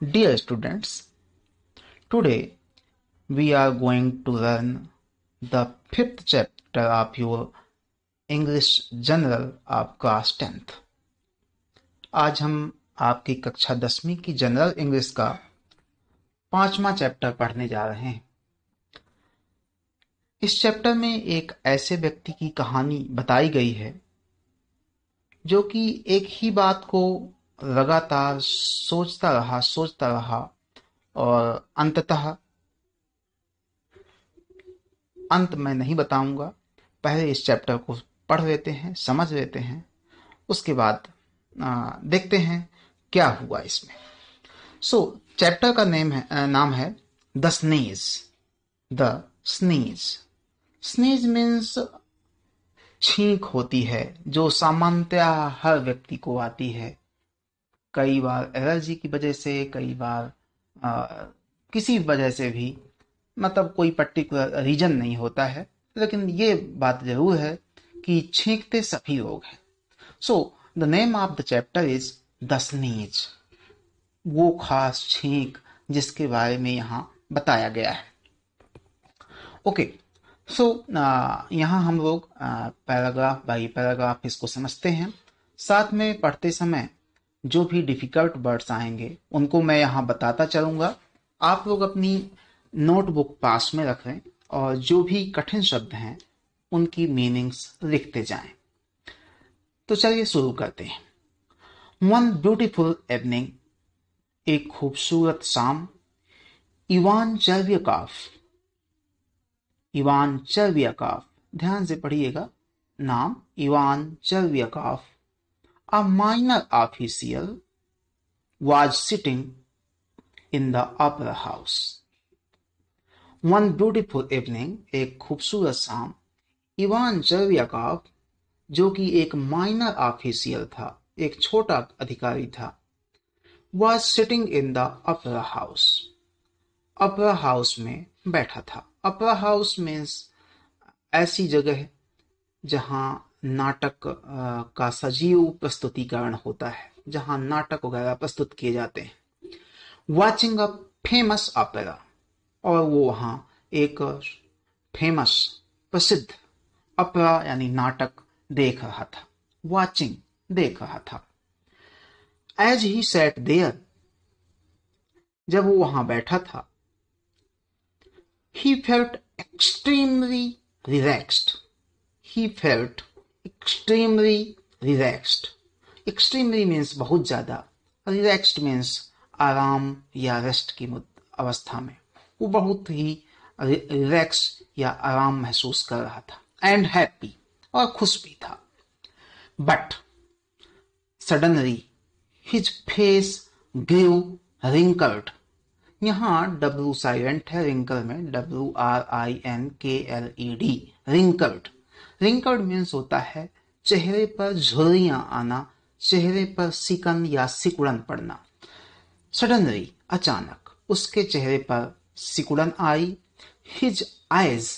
Dear students, today we are going to learn the fifth chapter of your English general of class tenth आज हम आपकी कक्षा दसवीं की जनरल इंग्लिश का पांचवा चैप्टर पढ़ने जा रहे हैं इस चैप्टर में एक ऐसे व्यक्ति की कहानी बताई गई है जो कि एक ही बात को लगातार सोचता रहा सोचता रहा और अंततः अंत मैं नहीं बताऊंगा पहले इस चैप्टर को पढ़ लेते हैं समझ लेते हैं उसके बाद आ, देखते हैं क्या हुआ इसमें सो so, चैप्टर का नेम है नाम है the sneeze the sneeze sneeze means छींक होती है जो सामान्यतया हर व्यक्ति को आती है कई बार एलर्जी की वजह से कई बार आ, किसी वजह से भी मतलब कोई पर्टिकुलर रीजन नहीं होता है लेकिन ये बात जरूर है कि छींकते सभी रोग हैं so the name of the chapter is the sneeze वो खास छींक जिसके बारे में यहाँ बताया गया है ओके सो यहाँ हम लोग पैराग्राफ बाई पैराग्राफ इसको समझते हैं साथ में पढ़ते समय जो भी डिफ़िकल्ट वर्ड्स आएंगे उनको मैं यहाँ बताता चलूंगा आप लोग अपनी नोटबुक पास में रखें और जो भी कठिन शब्द हैं उनकी मीनिंग्स लिखते जाएं। तो चलिए शुरू करते हैं वन ब्यूटिफुल इवनिंग एक खूबसूरत शाम इवान काफ इवान काफ ध्यान से पढ़िएगा नाम इवान काफ a minor official, was sitting in the upper house. One beautiful evening, एक खूबसूरत शाम इवान जर्वियाकोव जो कि एक माइनर ऑफिशियल था एक छोटा अधिकारी था was sitting in the upper house opera house में बैठा था अपर हाउस में ऐसी जगह जहां नाटक का सजीव प्रस्तुतिकरण होता है जहां नाटक वगैरह प्रस्तुत किए जाते हैं वॉचिंग अ फेमस अपेरा और वो वहां एक फेमस प्रसिद्ध अपरा यानी नाटक देख रहा था वॉचिंग देख रहा था एज ही सेट देयर जब वो वहां बैठा था he felt extremely relaxed he felt extremely relaxed extremely means बहुत ज़्यादा रिलैक्स्ड मीन्स आराम या रेस्ट की अवस्था में वो बहुत ही रिलैक्स या आराम महसूस कर रहा था एंड हैप्पी और खुश भी था but suddenly his face grew wrinkled यहाँ डब्ल्यू साइलेंट है रिंकल में W R I N K L E D wrinkled wrinkled means होता है चेहरे पर झुरियां आना चेहरे पर सिकन या सिकुड़न पड़ना सडनली अचानक उसके चेहरे पर सिकुड़न आई हिज आइज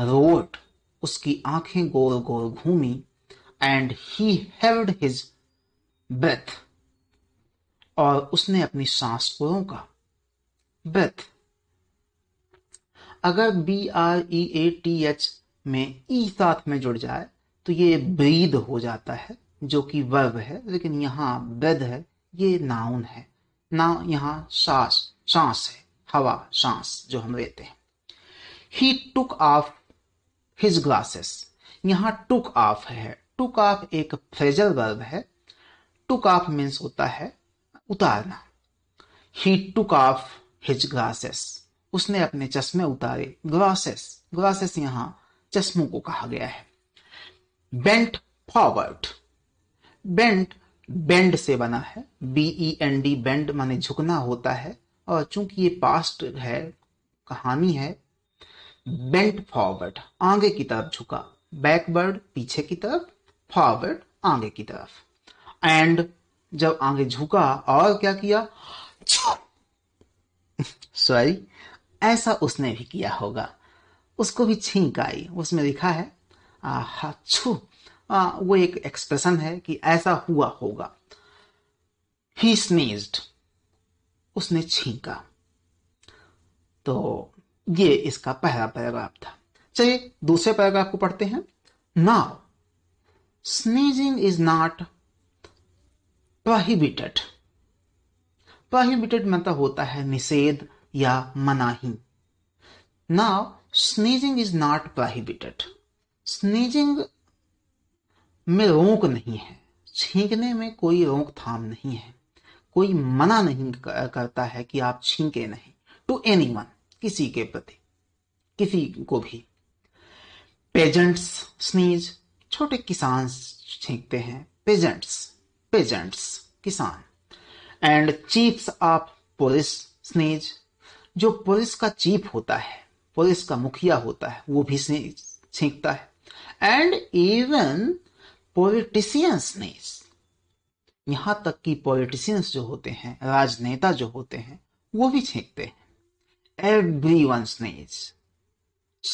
रोट उसकी आंखें गोल गोल घूमी and he held his breath और उसने अपनी सांस को रोका ब्रेथ अगर B R E A T H में ई साथ में जुड़ जाए तो ये ब्रीद हो जाता है जो कि वर्ब है लेकिन यहाँ वेद है ये नाउन है ना यहाँ सांस सांस है हवा सांस जो हम लेते हैं he took off his glasses यहाँ टुक ऑफ है टुक ऑफ एक फ्रेजल वर्ब है टुक ऑफ मीन्स होता है उतारना he took off his glasses उसने अपने चश्मे उतारे ग्लासेस ग्लासेस यहाँ चश्मों को कहा गया है बेंट फॉरवर्ड बेंट बेंड से बना है B E N D bend माने झुकना होता है और चूंकि ये पास्ट है कहानी है बेंट फॉरवर्ड आगे की तरफ झुका बैकवर्ड पीछे की तरफ फॉरवर्ड आगे की तरफ एंड जब आगे झुका और क्या किया सॉरी ऐसा उसने भी किया होगा उसको भी छींक आई उसमें लिखा है आहा छू वो एक एक्सप्रेशन है कि ऐसा हुआ होगा ही स्नीज्ड उसने छींका तो ये इसका पहला पैराग्राफ था चलिए दूसरे पैराग्राफ को पढ़ते हैं now sneezing is not prohibited prohibited मतलब होता है निषेध या मनाही now sneezing is not prohibited sneezing में रोक नहीं है छींकने में कोई रोक थाम नहीं है कोई मना नहीं करता है कि आप छींके नहीं टू एनी वन किसी के प्रति किसी को भी पेजेंट्स स्नीज छोटे किसान छींकते हैं पेजेंट्स पेजेंट्स किसान and chiefs of police sneeze जो पुलिस का चीफ होता है पुलिस का मुखिया होता है वो भी छींकता है एंड इवन पॉलिटिशियंस ने यहां तक कि पॉलिटिशियंस जो होते हैं राजनेता जो होते हैं वो भी छींकते हैं एवरी वन स्नेस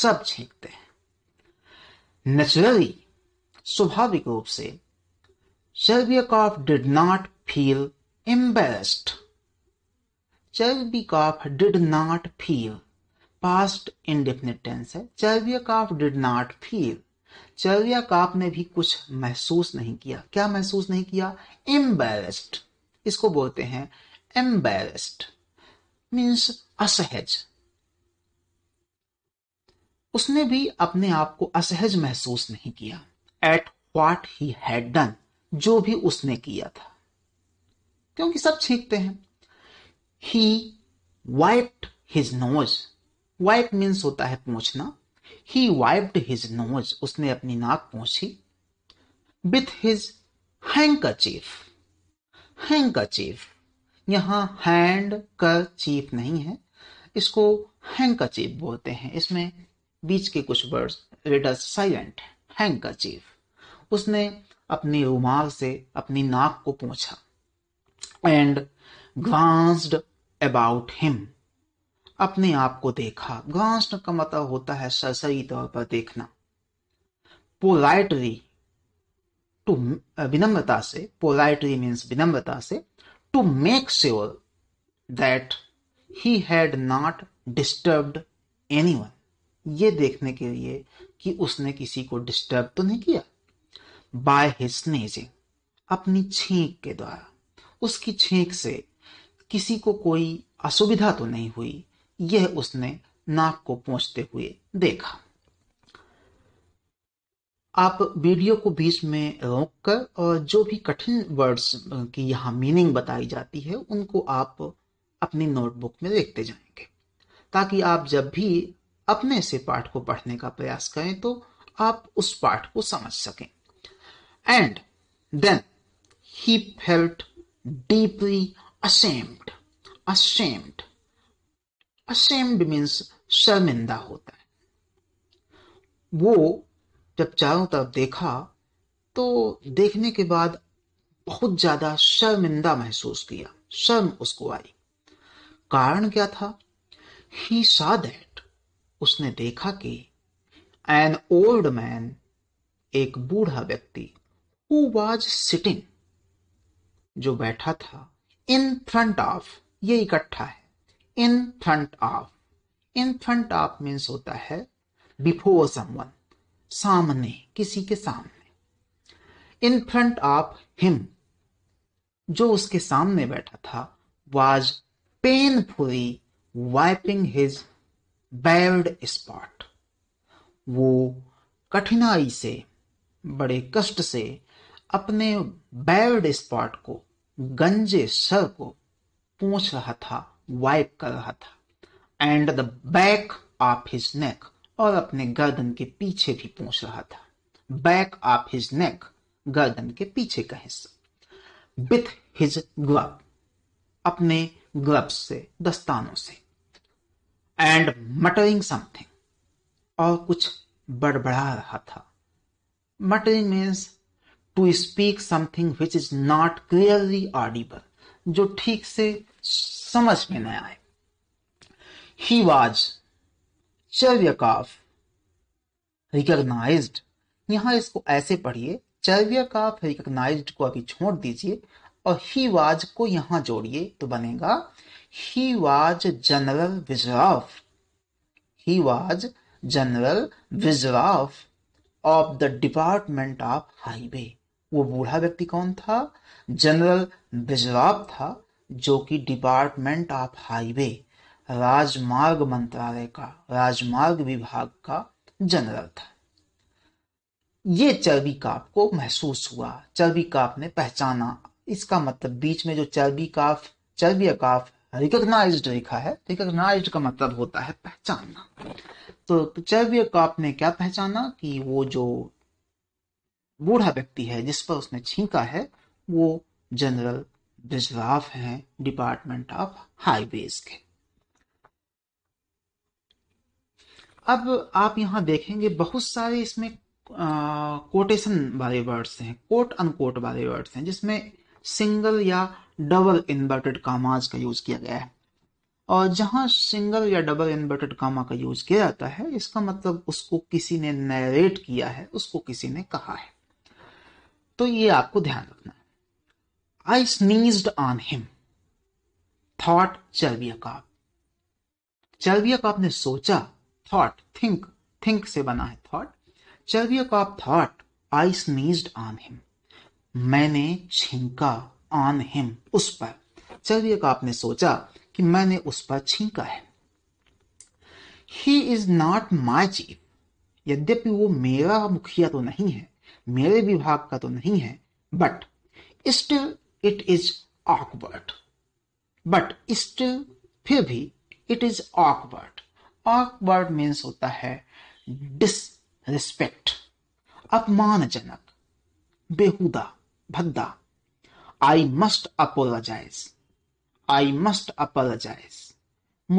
सब छींकते हैं नेचुरली स्वाभाविक रूप से Chervyakov did not feel embarrassed Chervyakov did not feel past indefinite tense है काफ डिड नॉट फील काफ ने भी कुछ महसूस नहीं किया क्या महसूस नहीं किया एम्बेस्ड इसको बोलते हैं एम्बेस्ड मीन्स असहज उसने भी अपने आप को असहज महसूस नहीं किया at what he had done जो भी उसने किया था क्योंकि सब छींकते हैं he wiped his nose wipe means होता है पहुंचना ही वाइप्ड हिज नोज उसने अपनी नाक पहुंची with his chief handkerchief chief यहां हैंड का चीफ नहीं है इसको चीफ बोलते हैं इसमें बीच के कुछ वर्ड्स लेटर साइलेंट चीफ उसने अपने रुमाल से अपनी नाक को पहुंचा एंड ग्लांस्ड अबाउट हिम अपने आप को देखा ग्लांस्ड का मतलब होता है सरसरी तौर पर देखना पोलाइटरी टू विनम्रता से पोलाइटरी मीन्स विनम्रता से to make sure that he had not disturbed one ये देखने के लिए कि उसने किसी को डिस्टर्ब तो नहीं किया बाय हिज स्नेजिंग अपनी छींक के द्वारा उसकी छींक से किसी को कोई असुविधा तो नहीं हुई यह उसने नाक को पहुंचते हुए देखा आप वीडियो को बीच में रोक कर और जो भी कठिन वर्ड्स की यहाँ मीनिंग बताई जाती है उनको आप अपनी नोटबुक में देखते जाएंगे ताकि आप जब भी अपने से पाठ को पढ़ने का प्रयास करें तो आप उस पाठ को समझ सकें and then he felt deeply ashamed ashamed ashamed means शर्मिंदा होता है वो जब चारों तरफ देखा तो देखने के बाद बहुत ज्यादा शर्मिंदा महसूस किया शर्म उसको आई कारण क्या था ही सा दैट उसने देखा कि एन ओल्ड मैन एक बूढ़ा व्यक्ति हु वाज सिटिंग जो बैठा था इन फ्रंट ऑफ ये इकट्ठा है in front of in front of means होता है बिफोर समवन सामने किसी के सामने इन फ्रंट ऑफ हिम जो उसके सामने बैठा था was painfully wiping his bald spot वो कठिनाई से बड़े कष्ट से अपने बैल्ड स्पॉट को गंजे सर को पूछ रहा था वाइप कर रहा था and the back of his neck और अपने गर्दन के पीछे भी पहुंच रहा था बैक ऑफ हिज नेक गर्दन के पीछे का हिस्सा विथ हिज ग्लब अपने ग्लब्स से दस्तानों से एंड मटरिंग समथिंग और कुछ बड़बड़ा रहा था muttering means to speak something which is not clearly audible जो ठीक से समझ में न आए ही वाज काफ रिकग्नाइज यहां इसको ऐसे पढ़िए काफ रिकग्नाइज को अभी छोड़ दीजिए और ही वाज को यहां जोड़िए तो बनेगा ही वाज जनरल विजराफ ही वाज जनरल विजराफ of the department of highway वो बूढ़ा व्यक्ति कौन था जनरल बिजराफ था जो कि डिपार्टमेंट ऑफ हाईवे राजमार्ग मंत्रालय का राजमार्ग विभाग का जनरल था ये चर्बी काफ को महसूस हुआ चर्बी काफ ने पहचाना इसका मतलब बीच में जो चर्बी काफ चर्बी काफ रिकोगनाइज लिखा है रिकोगनाइज का मतलब होता है पहचानना तो, तो चर्बी काफ ने क्या पहचाना कि वो जो बूढ़ा व्यक्ति है जिस पर उसने छींका है वो जनरल रिजर्व है डिपार्टमेंट ऑफ हाईवेज के अब आप यहां देखेंगे बहुत सारे इसमें कोटेशन वाले वर्ड्स हैं कोट अनकोट वाले वर्ड्स हैं जिसमें सिंगल या डबल इन्वर्टेड कामाज का यूज किया गया है और जहां सिंगल या डबल इन्वर्टेड कामा का यूज किया जाता है इसका मतलब उसको किसी ने नरेट किया है उसको किसी ने कहा है तो ये आपको ध्यान रखना है I sneezed on him, thought चलवियाकाप चलवियाकाप ने सोचा थॉट थिंक थिंक से बना है thought Chervyakov thought I sneezed on him मैंने छींका ऑन हिम उस पर चलवियाकाप ने सोचा कि मैंने उस पर छींका है he is not my chief यद्यपि वो मेरा मुखिया तो नहीं है मेरे विभाग का तो नहीं है but still it is awkward but still फिर भी it is awkward awkward means होता है डिसरिस्पेक्ट अपमानजनक बेहुदा भद्दा I must apologise I must apologise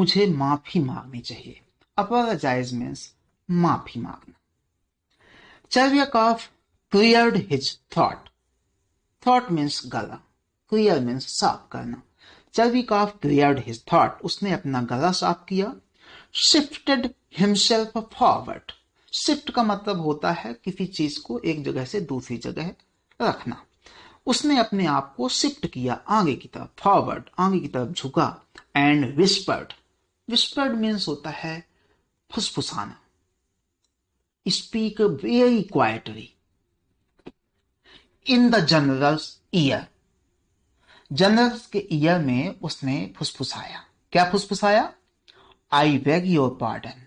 मुझे माफी मांगनी चाहिए अपोलोजाइज मीन्स माफी मांगना Chervyakov clear his thought thought means गला क्लियर मीन्स साफ करना काफ क्लियर हिज थॉट उसने अपना गला साफ किया शिफ्टेड हिमसेल्फ फॉरवर्ड शिफ्ट का मतलब होता है किसी चीज को एक जगह से दूसरी जगह रखना उसने अपने आप को शिफ्ट किया आगे की तरफ फॉरवर्ड आगे की तरफ झुका एंड विस्पर्ड विस्पर्ड मीन्स होता है फुसफुसाना speak very quietly in the general ear general के ईयर में उसने फुसफुसाया क्या फुसफुसाया आई बेग योर पार्डन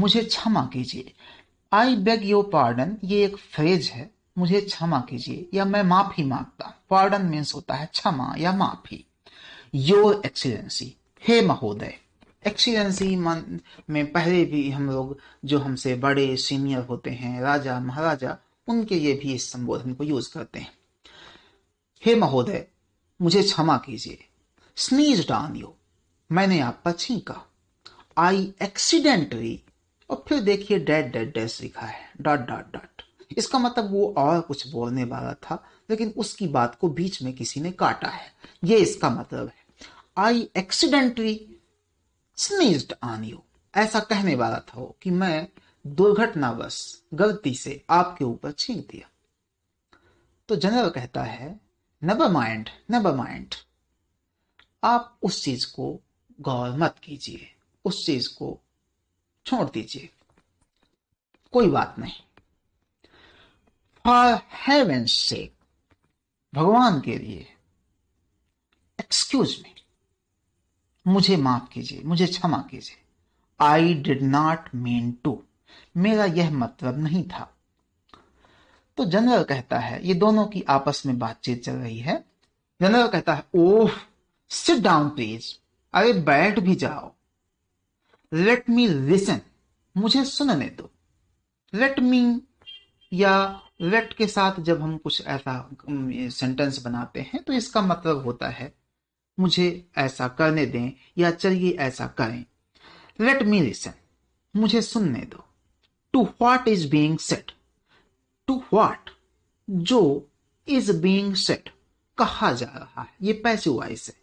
मुझे क्षमा कीजिए आई बेग योर पार्डन ये एक फ्रेज है मुझे क्षमा कीजिए या मैं माफी मांगता पार्डन मीन्स होता है क्षमा या माफी योर एक्सीलेंसी हे महोदय एक्सीलेंसी मन में पहले भी हम लोग जो हमसे बड़े सीनियर होते हैं राजा महाराजा उनके लिए भी इस संबोधन को यूज करते हैं हे महोदय मुझे क्षमा कीजिए स्नीज डॉन यू मैंने आप पर छींका आई एक्सीडेंटली और फिर देखिए डेड डेड डेस लिखा है डॉट डॉट डॉट इसका मतलब वो और कुछ बोलने वाला था लेकिन उसकी बात को बीच में किसी ने काटा है ये इसका मतलब है I accidentally sneeze on you ऐसा कहने वाला था वो कि मैं दुर्घटनावश गलती से आपके ऊपर छींक दिया तो जनरल कहता है नेवर माइंड नेवर माइंड आप उस चीज को गौर मत कीजिए उस चीज को छोड़ दीजिए कोई बात नहीं फॉर हेवन से भगवान के लिए एक्सक्यूज मी मुझे माफ कीजिए मुझे क्षमा कीजिए I did not mean to मेरा यह मतलब नहीं था तो जनरल कहता है ये दोनों की आपस में बातचीत चल रही है जनरल कहता है ओह सिट डाउन प्लीज अरे बैठ भी जाओ लेट मी लिसन मुझे सुनने दो लेट मी या लेट के साथ जब हम कुछ ऐसा सेंटेंस बनाते हैं तो इसका मतलब होता है मुझे ऐसा करने दें या चलिए ऐसा करें लेट मी लिसन मुझे सुनने दो to what is being said to what जो इज बींग सेट कहा जा रहा है ये पैसे वाइस है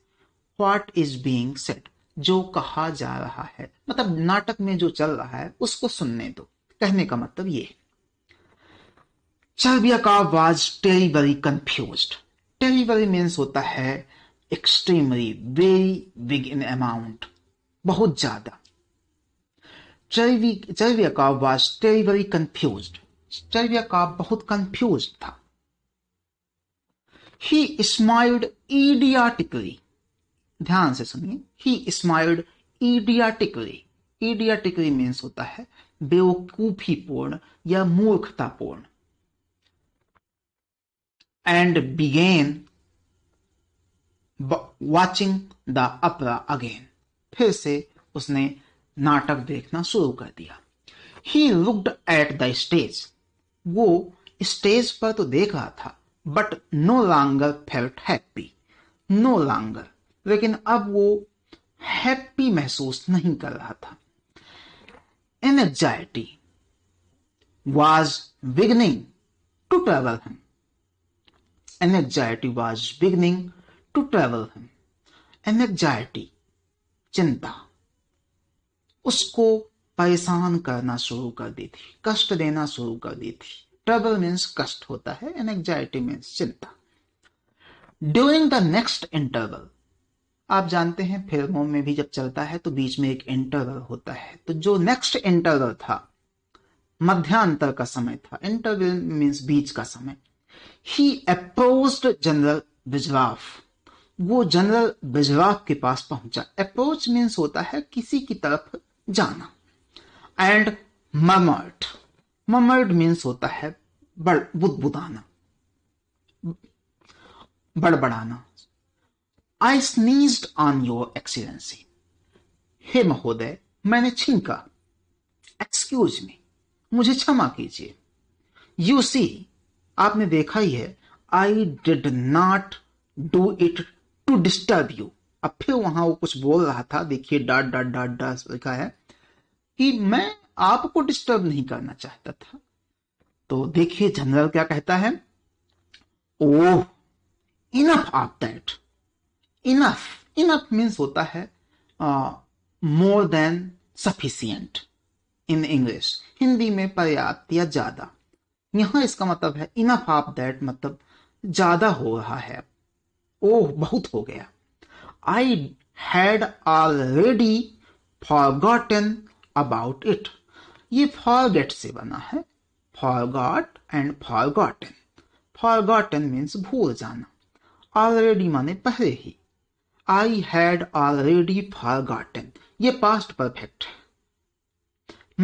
व्हाट इज बींग सेट जो कहा जा रहा है मतलब नाटक में जो चल रहा है उसको सुनने दो कहने का मतलब ये है Chervyakov was terribly confused terribly means होता है extremely very big in amount बहुत ज्यादा चर्विया का वाज टेरी वेरी कंफ्यूज आश्चर्य का बहुत कंफ्यूज था ही स्माइल्ड ईडियाटिकली ध्यान से सुनिए ही स्माइल्ड ईडियाटिकली इडियाटिकली मीन्स होता है बेवकूफी पूर्ण या मूर्खतापूर्ण and began watching the opera again फिर से उसने नाटक देखना शुरू कर दिया he looked at the stage वो स्टेज पर तो देख रहा था but no longer felt happy no longer लेकिन अब वो हैप्पी महसूस नहीं कर रहा था anxiety was beginning to trouble him anxiety was beginning to trouble him anxiety चिंता उसको परेशान करना शुरू कर दी थी कष्ट देना शुरू कर दी थी ट्रबल मीन्स कष्ट होता है एन एग्जाइटी मीन्स चिंता ड्यूरिंग द नेक्स्ट इंटरवल आप जानते हैं फिल्मों में भी जब चलता है तो बीच में एक इंटरवल होता है तो जो नेक्स्ट इंटरवल था मध्यांतर का समय था इंटरवल मीन्स बीच का समय ही अप्रोच जनरल बिजवाफ वो जनरल बिजवाफ के पास पहुंचा अप्रोच मीन्स होता है किसी की तरफ जाना एंड ममर्ट ममर्ट मीन्स होता है बड़ बुदबुदाना बड़बड़ाना I sneeze on your excellency हे महोदय मैंने छींका एक्सक्यूज मी मुझे क्षमा कीजिए यू सी आपने देखा ही है I did not do it to disturb you अब फिर वहां वो कुछ बोल रहा था देखिए डाट डाट डाट डाट लिखा है कि मैं आपको डिस्टर्ब नहीं करना चाहता था तो देखिए जनरल क्या कहता है oh enough of that enough enough means होता है more than sufficient in English Hindi में पर्याप्त या ज्यादा यहां इसका मतलब है इनफ आप दैट मतलब ज्यादा हो रहा है ओह बहुत हो गया I had already gotten about it ये फॉरगेट से बना है forgot and for for forgotten means भूल जाना ऑलरेडी माने पहले ही I had already for forgotten ये पास्ट परफेक्ट है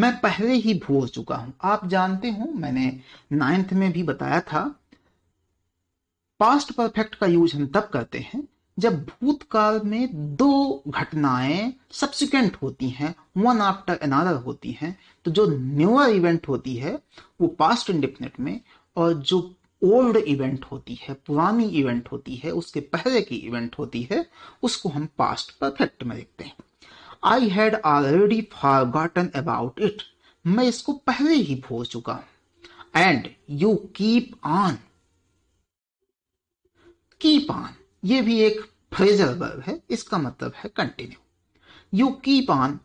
मैं पहले ही भूल चुका हूं आप जानते हो मैंने नाइन्थ में भी बताया था पास्ट परफेक्ट का यूज हम तब करते हैं जब भूतकाल में दो घटनाएं सब्सिक्वेंट होती हैं वन आफ्टर अनादर होती हैं तो जो न्यूअर इवेंट होती है वो पास्ट इंडिफिनिट में और जो ओल्ड इवेंट होती है पुरानी इवेंट होती है उसके पहले की इवेंट होती है उसको हम पास्ट परफेक्ट में देखते हैं I had already forgotten about it मैं इसको पहले ही भूल चुका हूं and you keep on keep on ये भी एक फ्रेजल वर्ब है इसका मतलब है continue you keep on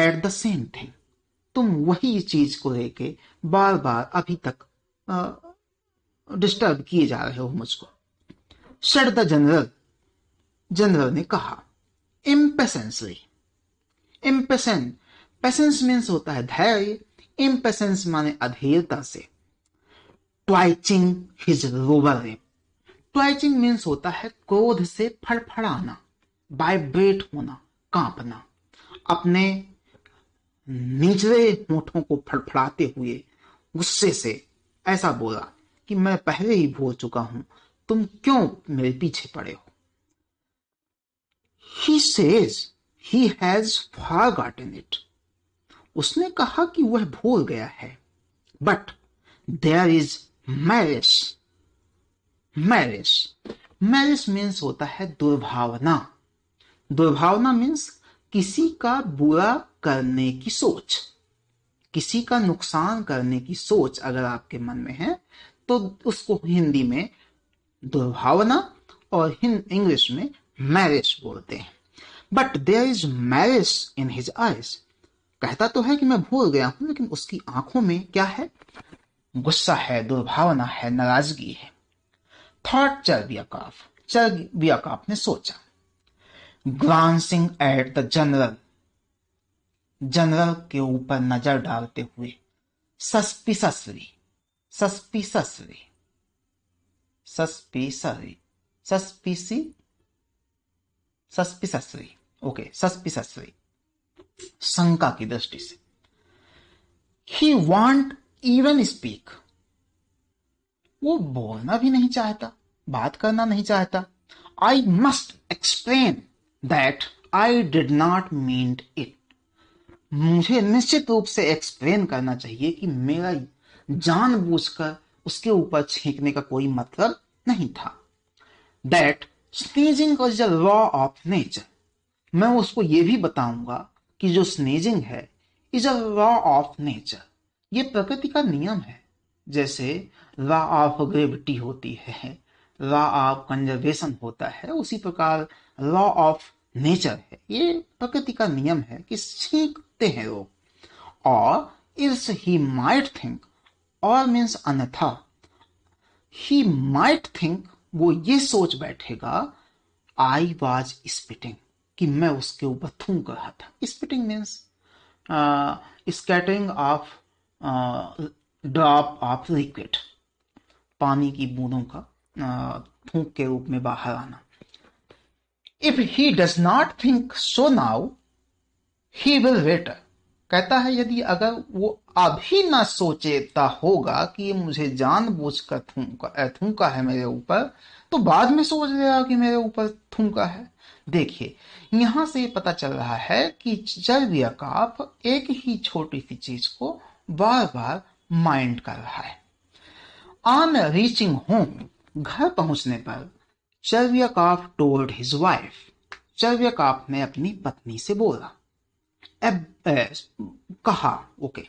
at the same thing तुम वही चीज को लेके बार बार अभी तक डिस्टर्ब किए जा रहे हो मुझको शट द जनरल जनरल ने कहा इम्पेसेंसली इम्पेसेंट पेसेंस मीन्स होता है धैर्य इम्पेसेंस माने अधीरता से ट्वाइचिंग हिज रूबल रिप ट्वाइचिंग मीन्स होता है क्रोध से फड़फड़ाना वाइब्रेट होना कांपना अपने निचले होठों को फड़फड़ाते हुए गुस्से से ऐसा बोला कि मैं पहले ही भूल चुका हूं तुम क्यों मेरे पीछे पड़े हो he says he has for it उसने कहा कि वह भूल गया है but there is malice malice malice means होता है दुर्भावना दुर्भावना मीन्स किसी का बुरा करने की सोच किसी का नुकसान करने की सोच अगर आपके मन में है तो उसको हिंदी में दुर्भावना और इंग्लिश में मैरिज बोलते हैं but there is malice in his eyes कहता तो है कि मैं भूल गया हूं लेकिन उसकी आंखों में क्या है गुस्सा है दुर्भावना है नाराजगी है थॉट चल चल बी अकाफ बी अकाफ ने सोचा glancing at the general general के ऊपर नजर डालते हुए सस्पी सस्पिससली सस्पी सस्पिसरी सस्पी सस्पिससरी ओके सस्पी सस्पिससरी शंका की दृष्टि से ही वॉन्ट इवन स्पीक वो बोलना भी नहीं चाहता बात करना नहीं चाहता I must explain that I did not mean it मुझे निश्चित रूप से एक्सप्लेन करना चाहिए कि मेरा जान कर उसके ऊपर छींकने का कोई मतलब नहीं था that sneezing is a law of nature मैं उसको ये भी बताऊंगा कि जो स्नीजिंग है is a law of nature ये प्रकृति का नियम है जैसे लॉ ऑफ ग्रेविटी होती है लॉ ऑफ कंजर्वेशन होता है उसी प्रकार लॉ ऑफ नेचर है ये प्रकृति का नियम है कि सीखते हैं लोग or else he might think or means अन्यथा ही माइट थिंक वो ये सोच बैठेगा आई वॉज स्पिटिंग कि मैं उसके ऊपर थूक रहा था spitting means scattering of drop of liquid पानी की बूंदों का थूक के रूप में बाहर आना if he does not think so now he will wait कहता है यदि अगर वो अभी ना सोचेता होगा कि ये मुझे बूझ कर थूका थूका है मेरे ऊपर तो बाद में सोच लेगा कि मेरे ऊपर थूका है देखिए यहां से पता चल रहा है कि जल व्याकाप एक ही छोटी सी चीज को बार बार माइंड कर रहा है ऑन रीचिंग होम घर पहुंचने पर Chervyakov told his wife Chervyakov ने अपनी पत्नी से बोला एब, ए, कहा okay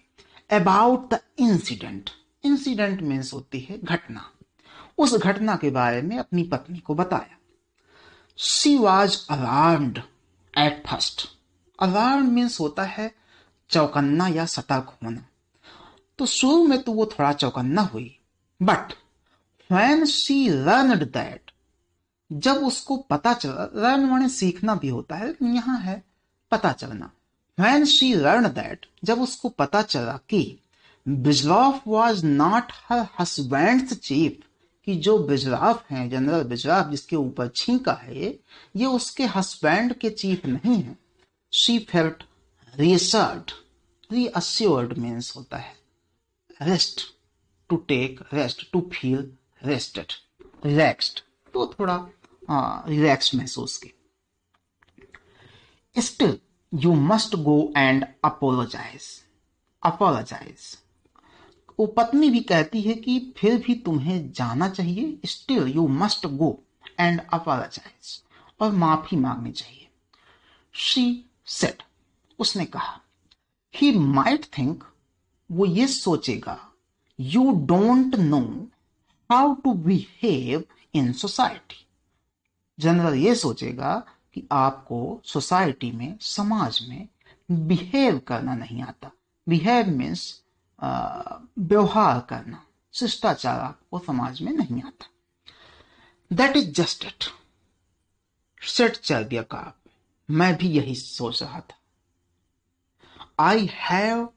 about the incident incident means होती है घटना उस घटना के बारे में अपनी पत्नी को बताया she was alarmed at first alarm means होता है चौकन्ना या सतर्क होना तो शुरू में तो वो थोड़ा चौकन्ना हुई but when she learned that जब उसको पता चला लर्न माने सीखना भी होता है लेकिन यहाँ है पता चलना वैन शी लर्न दैट जब उसको पता चला कि Brizzhalov was not her husband chief कि जो बिजराफ हैं जनरल बिजराफ जिसके ऊपर छींका है ये उसके हस्बैंड के चीफ नहीं है she felt reassured reassured means होता है rest to take rest to feel rested relaxed तो थोड़ा रिलैक्स महसूस की still you must go and apologise apologise वो पत्नी भी कहती है कि फिर भी तुम्हें जाना चाहिए still you must go and apologise और माफी मांगनी चाहिए शी सेट उसने कहा ही माइट थिंक वो ये सोचेगा you don't know how to behave in society general ये सोचेगा कि आपको सोसाइटी में समाज में बिहेव करना नहीं आता बिहेव मीन्स व्यवहार करना शिष्टाचार आपको समाज में नहीं आता that is just it said चल गया का मैं भी यही सोच रहा था आई हैव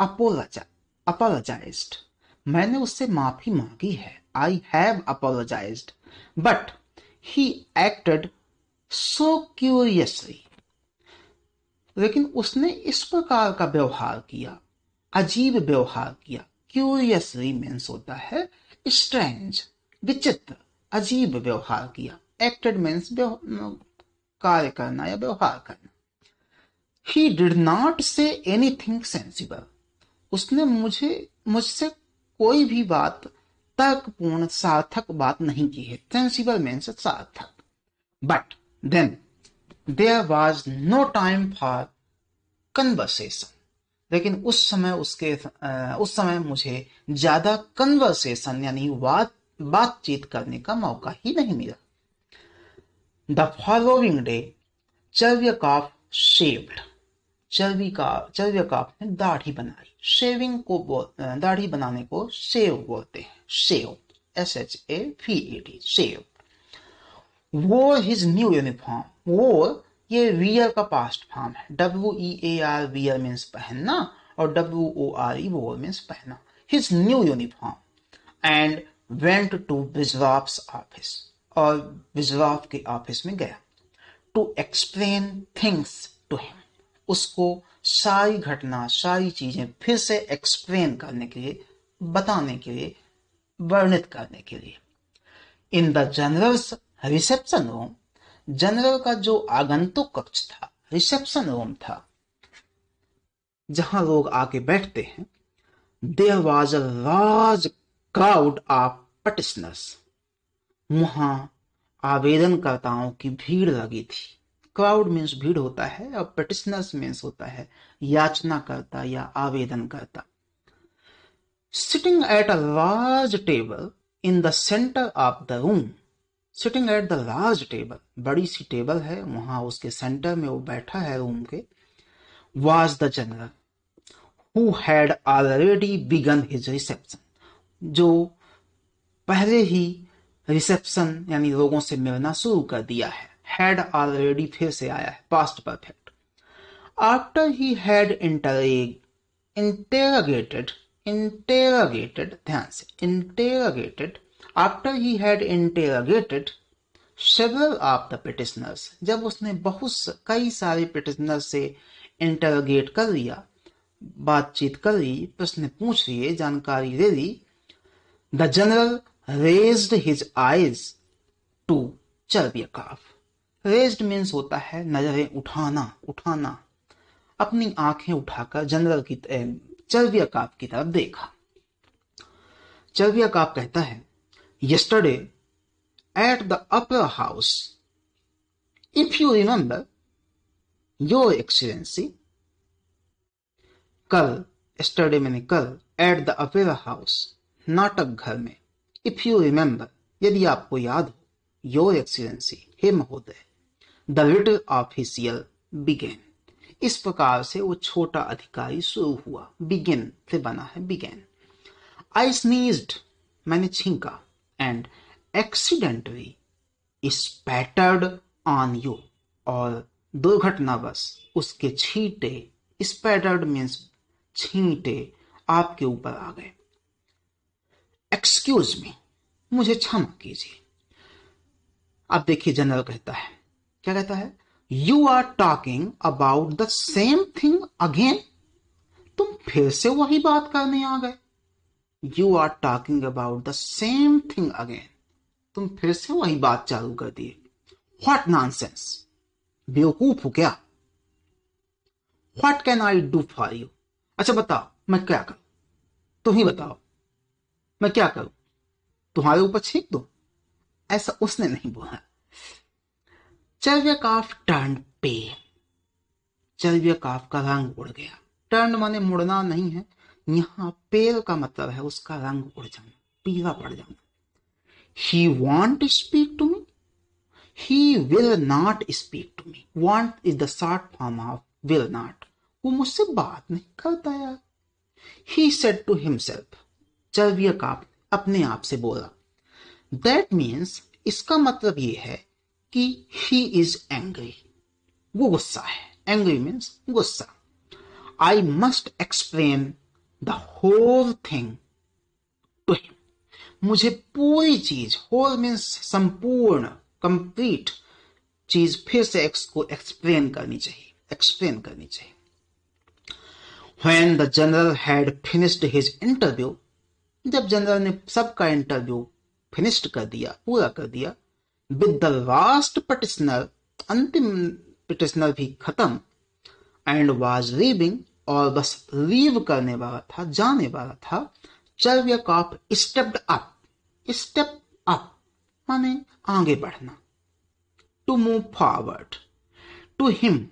apologized. मैंने उससे माफी मांगी है I have apologise but he acted so curiously लेकिन उसने इस प्रकार का व्यवहार किया अजीब व्यवहार किया क्यूरियसली मीन्स होता है स्ट्रेंज विचित्र अजीब व्यवहार किया एक्टेड मीन्स कार्य करना या व्यवहार करना he did not say anything sensible उसने मुझे मुझसे कोई भी बात तर्कपूर्ण सार्थक बात नहीं की है सेंसिबल मैन से सार्थक but then there was no time for conversation लेकिन उस समय उसके उस समय मुझे ज्यादा कन्वर्सेशन यानी बात बातचीत करने का मौका ही नहीं मिला the following day Chervyakov shaved Chervyakov चर्व्य काफ ने दाढ़ी बनाई शेविंग को दाढ़ी बनाने को सेव बोलते हैं shave S H A V A T shave wore his new uniform wore ये वीयर का पास्ट फॉर्म है W E A R wear means पहनना और W O R E wore means पहनना his new uniform and went to Brizzhalov's office और Brizzhalov के office में गया to explain things to him उसको सारी घटना सारी चीजें फिर से एक्सप्लेन करने के लिए बताने के लिए वर्णित करने के लिए in the general reception room general का जो आगंतुक कक्ष था रिसेप्शन रूम था जहां लोग आके बैठते हैं there was a large crowd of petitioners वहां आवेदनकर्ताओं की भीड़ लगी थी क्राउड मीन्स भीड़ होता है और पेटिशनर्स मीन्स होता है याचना करता या आवेदन करता sitting at a large table in the centre of the room sitting at the large table बड़ी सी टेबल है वहां उसके सेंटर में वो बैठा है रूम के was the general who had already began his reception जो पहले ही रिसेप्शन यानी लोगों से मिलना शुरू कर दिया है हैड ऑलरेडी फिर से आया है past perfect after he had इंटरेग इंटेरागेटेड इंटेरागेटेड ध्यान से interrogated after he had interrogated several of the petitioners जब उसने बहुत कई सारे पिटिशनर्स से इंटरोगेट कर लिया बातचीत कर ली प्रश्न पूछ लिए जानकारी दे दी the general raised his eyes to Chervyakov raised means होता है नजरें उठाना उठाना अपनी आंखें उठाकर जनरल की चर्विया काप की तरफ देखा चर्विया काप कहता है yesterday at the upper house if you remember your excellency कल स्टडी मैंने कल एट द अपेरा हाउस नाटक घर में इफ यू रिमेंबर यदि आपको याद हो योर एक्सीलेंसी हे महोदय द लिटिल ऑफिशियल बिगेन इस प्रकार से वो छोटा अधिकारी शुरू हुआ बिगेन से बना है बिगेन आई स्नीज मैंने छींका and accidentally spattered on you और दुर्घटनावश उसके छींटे स्पैटर्ड मीन्स छींटे आपके ऊपर आ गए एक्सक्यूज मी मुझे क्षमा कीजिए आप देखिए जनरल कहता है क्या कहता है you are talking about the same thing again तुम फिर से वही बात करने आ गए you are talking about the same thing again तुम फिर से वही बात चालू कर दिए व्हाट सेंस बेवकूफ हो क्या what can I do for you अच्छा बताओ मैं क्या करूं तुम ही बताओ मैं क्या करूं तुम्हारे ऊपर छींक दो ऐसा उसने नहीं बोला चलव्यकाफ टर्न पे चलव्यकाफ का रंग उड़ गया टर्न माने मुड़ना नहीं है यहां पेल का मतलब है उसका रंग उड़ जाना पीला पड़ जाना he won't speak to me he will not speak to me won't is the short form of will not वो मुझसे बात नहीं करता यार ही सेड टू हिमसेल्फ काफ अपने आप से बोला दैट मीन्स इसका मतलब ये है कि ही इज एंग्री वो गुस्सा है एंग्री मीन्स गुस्सा I must explain the whole thing to him मुझे पूरी चीज होल मीन्स संपूर्ण कंप्लीट चीज फिर से एक्स को एक्सप्लेन करनी चाहिए एक्सप्लेन करनी चाहिए When the general had finished his interview, जब जनरल ने सबका इंटरव्यू फिनिश्ड कर दिया पूरा कर दिया विद द लास्ट petitioner, अंतिम पिटिशनर भी खत्म एंड वाज लीविंग और बस लीव करने वाला था जाने वाला था Chervyakov stepped up step up माने आगे बढ़ना to move forward to him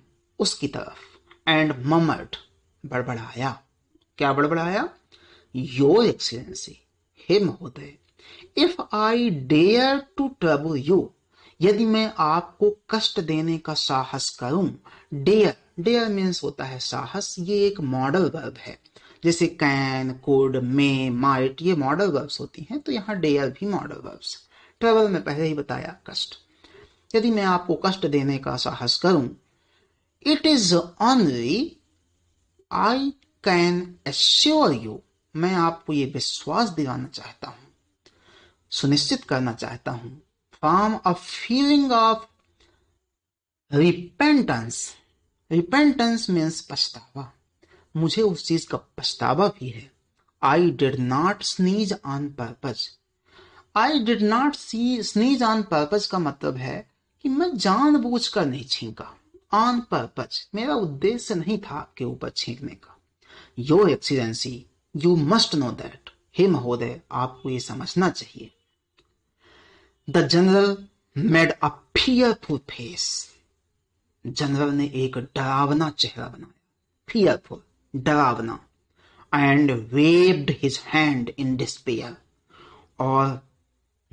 उसकी तरफ एंड ममर्ड बड़बड़ाया क्या बड़बड़ाया योर एक्सीलेंसी हे महोदय if I dare to trouble you यदि मैं आपको कष्ट देने का साहस करूं डेयर डेयर मीन्स होता है साहस ये एक मॉडल वर्ब है जैसे कैन कुड मे माइट ये मॉडल वर्ब्स होती हैं तो यहाँ डेयर भी मॉडल वर्ब्स ट्रेवल में पहले ही बताया कष्ट यदि मैं आपको कष्ट देने का साहस करूं it is only I can assure you मैं आपको ये विश्वास दिलाना चाहता हूं सुनिश्चित करना चाहता हूं from a feeling of repentance repentance means पछतावा मुझे उस चीज का पछतावा भी है I did not sneeze on purpose I did not see sneeze on purpose का मतलब है कि मैं जानबूझकर नहीं छींका ऑन पर्पज मेरा उद्देश्य नहीं था आपके ऊपर छींकने का your excellency you must know that हे महोदय आपको ये समझना चाहिए the general made a fearful face general ने एक डरावना चेहरा बनाया फियरफुल डरावना and waved his hand in despair और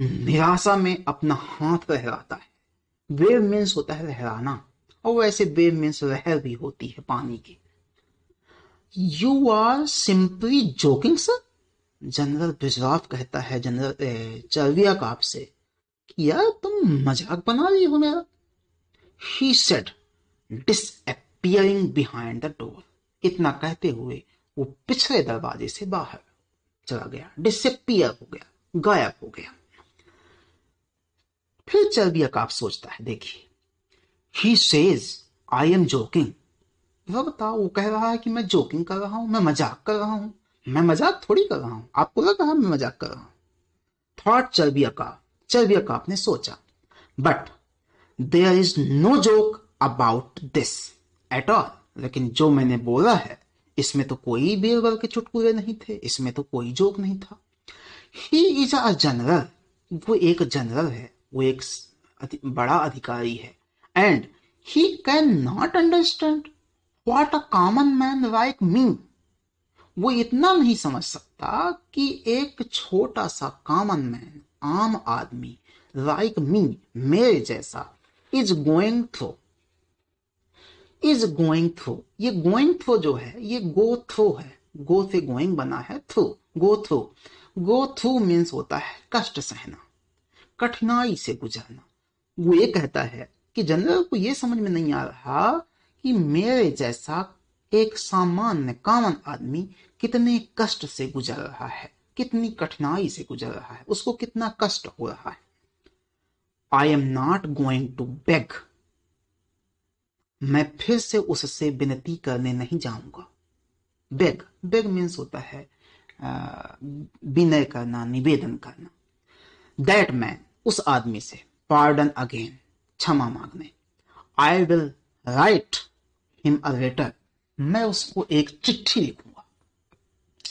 निराशा में अपना हाथ लहराता है वेव मीन्स होता है लहराना और वैसे वेव मीन्स लहर भी होती है पानी की you are simply joking sir general बिजराफ कहता है जनरल चर्विया का आपसे किया तुम मजाक बना रही हो मेरा he said disappearing behind the door इतना कहते हुए वो पिछले दरवाजे से बाहर चला गया डिसअपियर हो गया गायब हो गया फिर काफ सोचता है देखिए he says I am joking वह बताओ वो कह रहा है कि मैं जोकिंग कर रहा हूं मैं मजाक कर रहा हूं मैं मजाक थोड़ी कर रहा हूं आपको लग रहा मैं मजाक कर रहा हूं थॉट चर्बिया काफ चर्वियकॉप ने सोचा but there is no joke about this at all लेकिन जो मैंने बोला है इसमें तो कोई बीरबल के चुटकुले नहीं थे इसमें तो कोई जोक नहीं था ही इज अ जनरल वो एक जनरल है वो एक बड़ा अधिकारी है and he can not understand what a common man like me वो इतना नहीं समझ सकता कि एक छोटा सा कॉमन मैन आम आदमी लाइक मी मेरे जैसा is going through is going through ये गोइंग थ्रो जो है ये गो थ्रो है गो से गोइंग बना है through go through go through means होता है कष्ट सहना कठिनाई से गुजरना वो ये कहता है कि जनरल को ये समझ में नहीं आ रहा कि मेरे जैसा एक सामान्य कॉमन आदमी कितने कष्ट से गुजर रहा है कितनी कठिनाई से गुजर रहा है उसको कितना कष्ट हो रहा है I am not going to beg मैं फिर से उससे विनती करने नहीं जाऊंगा बेग बेग मीन्स होता है विनय करना निवेदन करना दैट मैन उस आदमी से पार्डन अगेन क्षमा मांगने I will write him a letter मैं उसको एक चिट्ठी लिखूंगा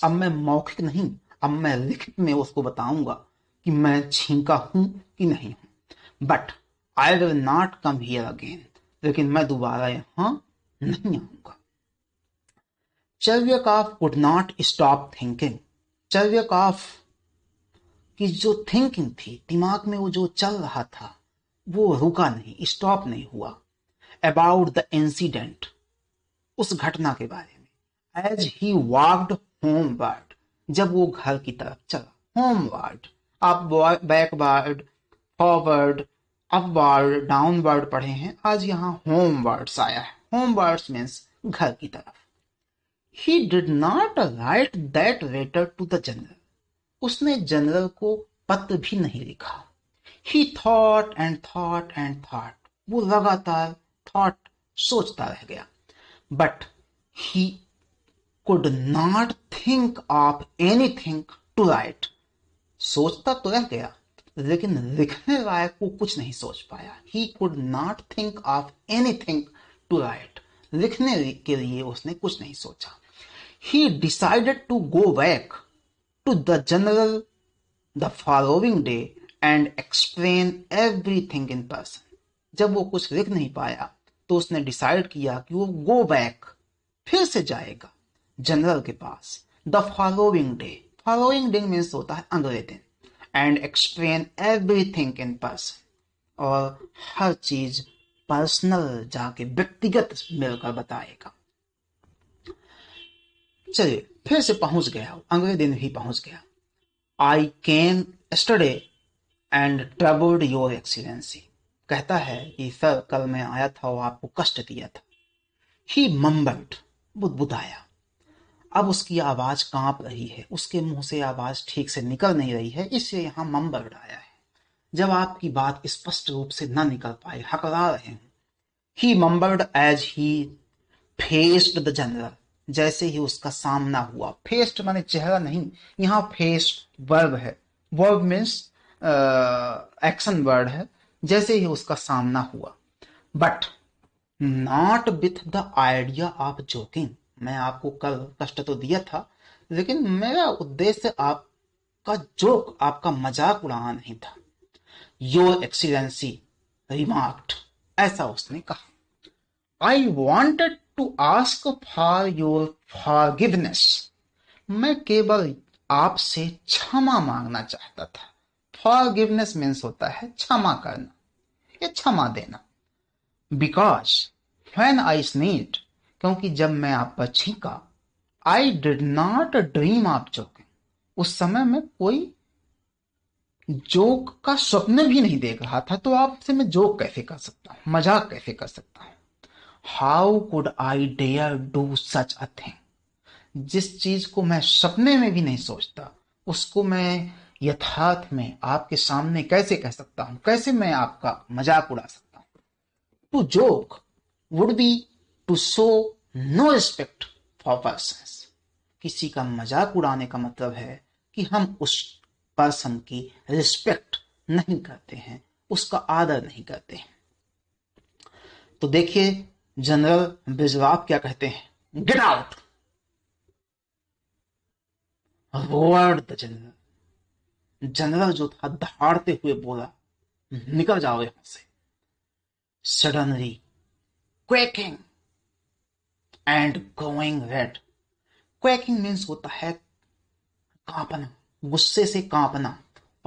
अब मैं मौखिक नहीं अब मैं लिखित में उसको बताऊंगा कि मैं छींका हूं कि नहीं हूं but I will not come here again लेकिन मैं दोबारा यहां नहीं आऊंगा Chervyakov would not stop thinking Chervyakov की जो थिंकिंग थी दिमाग में वो जो चल रहा था वो रुका नहीं स्टॉप नहीं हुआ अबाउट द इंसिडेंट उस घटना के बारे में एज ही वॉकड वर्ड जब वो घर की तरफ चला होमवर्ड आप बैकवर्ड फॉरवर्ड अपवर्ड डाउनवर्ड पढ़े हैं आज यहाँ होमवर्ड्स आया है होमवर्ड्स मीन्स घर की तरफ he did not write that letter to the general उसने जनरल को पत्र भी नहीं लिखा he thought and thought and thought वो लगातार थॉट सोचता रह गया but he could not think of anything to write सोचता तो रह गया लेकिन लिखने लायक को कुछ नहीं सोच पाया he could not think of anything to write लिखने के लिए उसने कुछ नहीं सोचा he decided to go back to the general the following day and explain everything in person जब वो कुछ लिख नहीं पाया तो उसने डिसाइड किया कि वो गो बैक फिर से जाएगा जनरल के पास the following day following day means होता है अगले दिन and explain thing in person और हर चीज पर्सनल जाके व्यक्तिगत मिलकर बताएगा चलिए फिर से पहुंच गया अगले दिन भी पहुंच गया I came yesterday and troubled your excellency कहता है कि सर कल मैं आया था और आपको कष्ट दिया था ही मम्बल्ड बुदबुदाया अब उसकी आवाज कांप रही है उसके मुंह से आवाज ठीक से निकल नहीं रही है इसलिए यहां मम बगड़ाया है जब आपकी बात स्पष्ट रूप से न निकल पाए हकरा रहे हैं he mumbled as he faced the general जैसे ही उसका सामना हुआ फेस्ड माने चेहरा नहीं यहाँ फेस्ड वर्ब है वर्ब मीन्स एक्शन वर्ड है जैसे ही उसका सामना हुआ but not with the idea of joking मैं आपको कल कष्ट तो दिया था लेकिन मेरा उद्देश्य आपका जोक आपका मजाक उड़ाना नहीं था योर एक्सीलेंसी रिमार्क्ड ऐसा उसने कहा I wanted to ask for your forgiveness मैं केवल आपसे क्षमा मांगना चाहता था फॉरगिवनेस मीन्स होता है क्षमा करना या क्षमा देना बिकॉज वेन आई स्नीड क्योंकि जब मैं आप पर छींका आई डिड नॉट ड्रीम आप जोकिंग उस समय में कोई जोक का स्वप्न भी नहीं देख रहा था तो आपसे मैं जोक कैसे कर सकता हूं मजाक कैसे कर सकता हूं how could I dare do such a thing जिस चीज को मैं सपने में भी नहीं सोचता उसको मैं यथार्थ में आपके सामने कैसे कह सकता हूं कैसे मैं आपका मजाक उड़ा सकता हूं टू तो joke would be to show no respect for person किसी का मजाक उड़ाने का मतलब है कि हम उस पर्सन की रिस्पेक्ट नहीं करते हैं उसका आदर नहीं करते हैं तो देखिए जनरल बिजवाब क्या कहते हैं get out roared the general general जो था दहाड़ते हुए बोला निकल जाओ यहां से suddenly quaking and going red quaking means होता है कांपना गुस्से से कांपना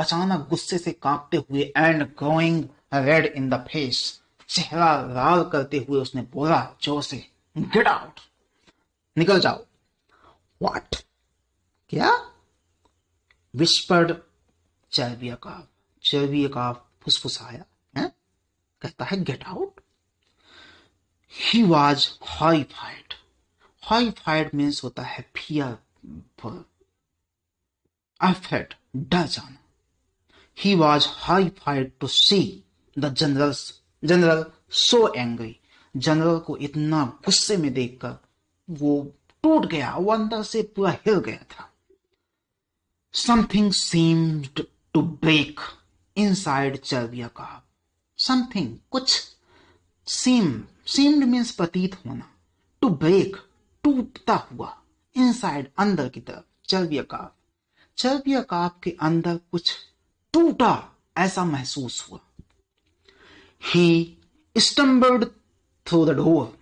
अचानक गुस्से से कांपते हुए and going red in the face चेहरा लाल करते हुए उसने बोला जो से गेट आउट निकल जाओ व्हाट क्या विस्पर्ड चर्बिया का चर्बी का फुसफुसाया है कहता है get out he was horrified horrified means होता है फियर अफेड डर जाना he was horrified to see the general general so angry general को इतना गुस्से में देखकर वो टूट गया वो अंदर से पूरा हिल गया था something seemed to break inside Chervyakov something कुछ सीम सीम्ड मीन्स प्रतीत होना टू ब्रेक टूटता हुआ इन साइड अंदर की तरफ चर्बीय काफ चर्बीय काफ के अंदर कुछ टूटा ऐसा महसूस हुआ he stumbled through the door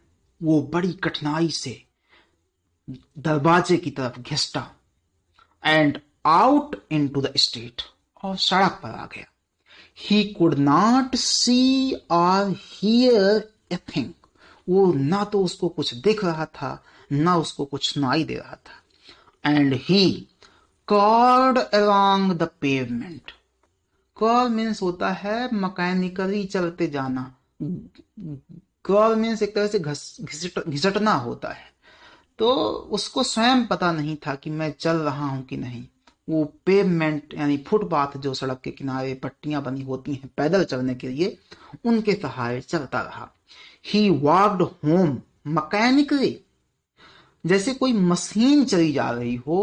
वो बड़ी कठिनाई से दरवाजे की तरफ घिसटा and out into the street और सड़क पर आ गया he could not see or hear anything वो ना तो उसको कुछ दिख रहा था ना उसको कुछ सुनाई दे रहा था and he crawled along the pavement crawl means होता है मकैनिकली चलते जाना कॉल मीन्स एक तरह से घिसटना होता है तो उसको स्वयं पता नहीं था कि मैं चल रहा हूं कि नहीं वो पेवमेंट यानी फुटपाथ जो सड़क के किनारे पट्टियां बनी होती हैं पैदल चलने के लिए उनके सहारे चलता रहा ही वॉकड होम मकैनिकली जैसे कोई मशीन चली जा रही हो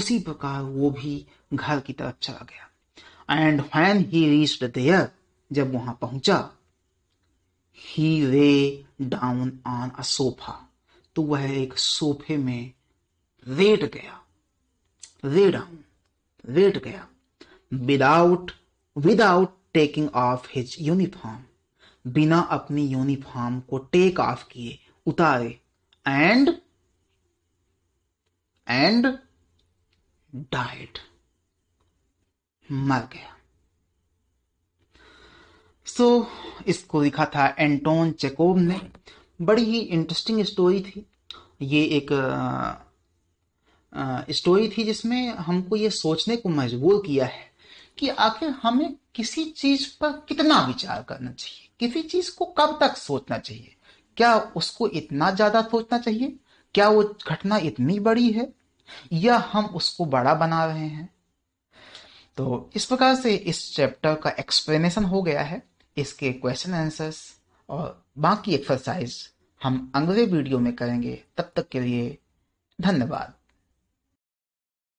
उसी प्रकार वो भी घर की तरफ चला गया and when he reach there जब वहां पहुंचा ही रे डाउन ऑन अ सोफा तो वह एक सोफे में रेट गया रे डाउन रेट गया without without taking off his uniform बिना अपनी यूनिफॉर्म को टेक ऑफ किए उतारे एंड एंड डाइट मर गया सो so, इसको लिखा था एंटोन चेकोव ने बड़ी ही इंटरेस्टिंग स्टोरी थी ये एक स्टोरी थी जिसमें हमको ये सोचने को मजबूर किया है कि आखिर हमें किसी चीज पर कितना विचार करना चाहिए किसी चीज को कब तक सोचना चाहिए क्या उसको इतना ज्यादा सोचना चाहिए क्या वो घटना इतनी बड़ी है या हम उसको बड़ा बना रहे हैं तो इस प्रकार से इस चैप्टर का एक्सप्लेनेशन हो गया है इसके क्वेश्चन आंसर्स और बाकी एक्सरसाइज हम अगले वीडियो में करेंगे तब तक के लिए धन्यवाद